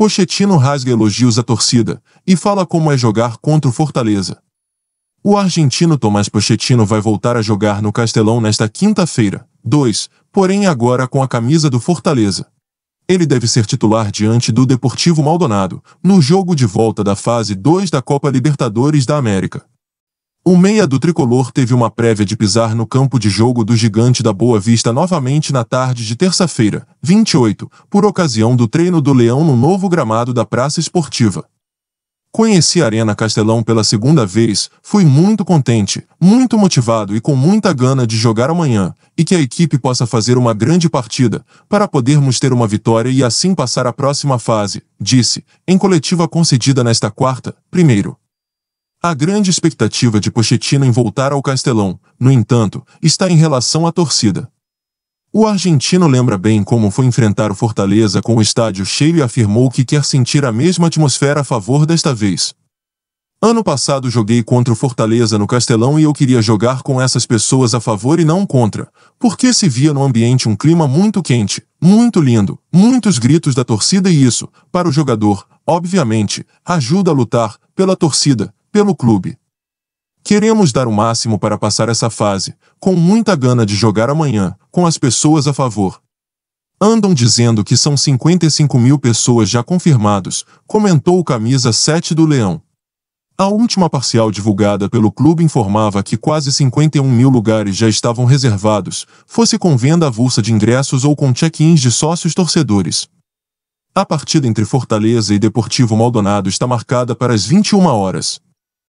Pochettino rasga elogios à torcida e fala como é jogar contra o Fortaleza. O argentino Tomás Pochettino vai voltar a jogar no Castelão nesta quinta-feira, 2, porém agora com a camisa do Fortaleza. Ele deve ser titular diante do Deportivo Maldonado, no jogo de volta da fase 2 da Copa Libertadores da América. O meia do tricolor teve uma prévia de pisar no campo de jogo do Gigante da Boa Vista novamente na tarde de terça-feira, 28, por ocasião do treino do Leão no novo gramado da Praça Esportiva. Conheci a Arena Castelão pela segunda vez, fui muito contente, muito motivado e com muita gana de jogar amanhã, e que a equipe possa fazer uma grande partida, para podermos ter uma vitória e assim passar à próxima fase, disse, em coletiva concedida nesta quarta, primeiro. A grande expectativa de Pochettino em voltar ao Castelão, no entanto, está em relação à torcida. O argentino lembra bem como foi enfrentar o Fortaleza com o estádio cheio e afirmou que quer sentir a mesma atmosfera a favor desta vez. Ano passado joguei contra o Fortaleza no Castelão e eu queria jogar com essas pessoas a favor e não contra, porque se via no ambiente um clima muito quente, muito lindo, muitos gritos da torcida e isso, para o jogador, obviamente, ajuda a lutar pela torcida, pelo clube. Queremos dar o máximo para passar essa fase, com muita gana de jogar amanhã, com as pessoas a favor. Andam dizendo que são 55 mil pessoas já confirmados, comentou o camisa 7 do Leão. A última parcial divulgada pelo clube informava que quase 51 mil lugares já estavam reservados, fosse com venda avulsa de ingressos ou com check-ins de sócios torcedores. A partida entre Fortaleza e Deportivo Maldonado está marcada para as 21 horas.